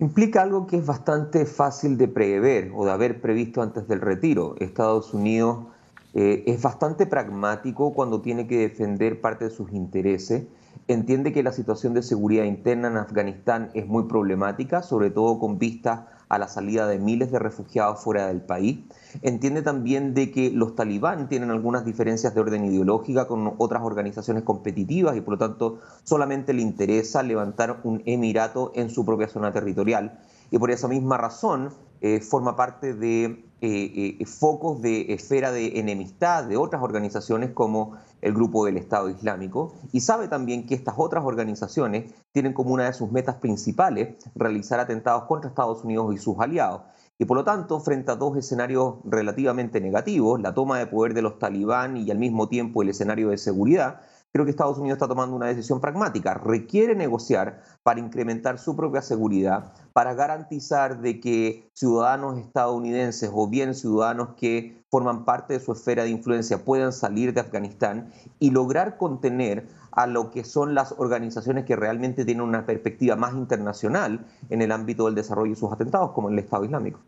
implica algo que es bastante fácil de prever o de haber previsto antes del retiro. Estados Unidos eh, es bastante pragmático cuando tiene que defender parte de sus intereses. Entiende que la situación de seguridad interna en Afganistán es muy problemática, sobre todo con vistas a la salida de miles de refugiados fuera del país. Entiende también de que los talibán tienen algunas diferencias de orden ideológica con otras organizaciones competitivas y por lo tanto solamente le interesa levantar un emirato en su propia zona territorial. Y por esa misma razón eh, forma parte de eh, eh, focos de esfera de enemistad de otras organizaciones como el grupo del Estado Islámico y sabe también que estas otras organizaciones tienen como una de sus metas principales realizar atentados contra Estados Unidos y sus aliados. Y por lo tanto, frente a dos escenarios relativamente negativos, la toma de poder de los talibán y al mismo tiempo el escenario de seguridad, creo que Estados Unidos está tomando una decisión pragmática. Requiere negociar para incrementar su propia seguridad, para garantizar de que ciudadanos estadounidenses o bien ciudadanos que forman parte de su esfera de influencia puedan salir de Afganistán y lograr contener a lo que son las organizaciones que realmente tienen una perspectiva más internacional en el ámbito del desarrollo de sus atentados, como el Estado Islámico.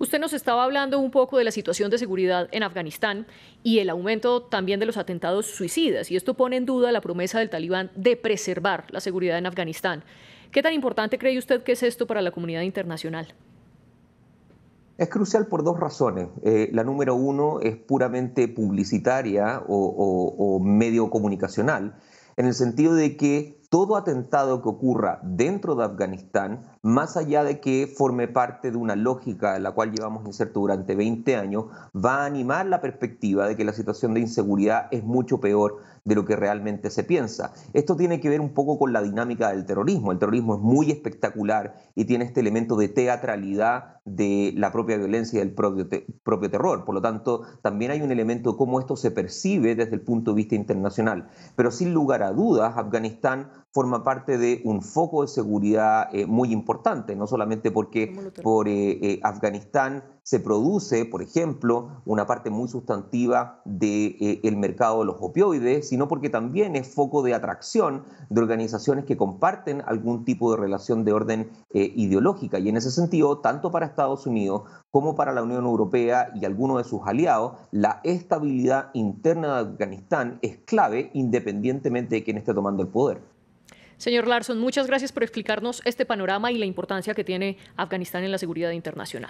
Usted nos estaba hablando un poco de la situación de seguridad en Afganistán y el aumento también de los atentados suicidas, y esto pone en duda la promesa del talibán de preservar la seguridad en Afganistán. ¿Qué tan importante cree usted que es esto para la comunidad internacional? Es crucial por dos razones. Eh, la número uno es puramente publicitaria o medio comunicacional, en el sentido de que todo atentado que ocurra dentro de Afganistán, más allá de que forme parte de una lógica a la cual llevamos inserto durante 20 años, va a animar la perspectiva de que la situación de inseguridad es mucho peor de lo que realmente se piensa. Esto tiene que ver un poco con la dinámica del terrorismo. El terrorismo es muy espectacular y tiene este elemento de teatralidad de la propia violencia y del propio, propio terror. Por lo tanto, también hay un elemento de cómo esto se percibe desde el punto de vista internacional. Pero sin lugar a dudas, Afganistán forma parte de un foco de seguridad eh, muy importante, no solamente porque por eh, eh, Afganistán se produce, por ejemplo, una parte muy sustantiva del mercado de los opioides, sino porque también es foco de atracción de organizaciones que comparten algún tipo de relación de orden ideológica. Y en ese sentido, tanto para Estados Unidos como para la Unión Europea y algunos de sus aliados, la estabilidad interna de Afganistán es clave independientemente de quién esté tomando el poder. Señor Larson, muchas gracias por explicarnos este panorama y la importancia que tiene Afganistán en la seguridad internacional.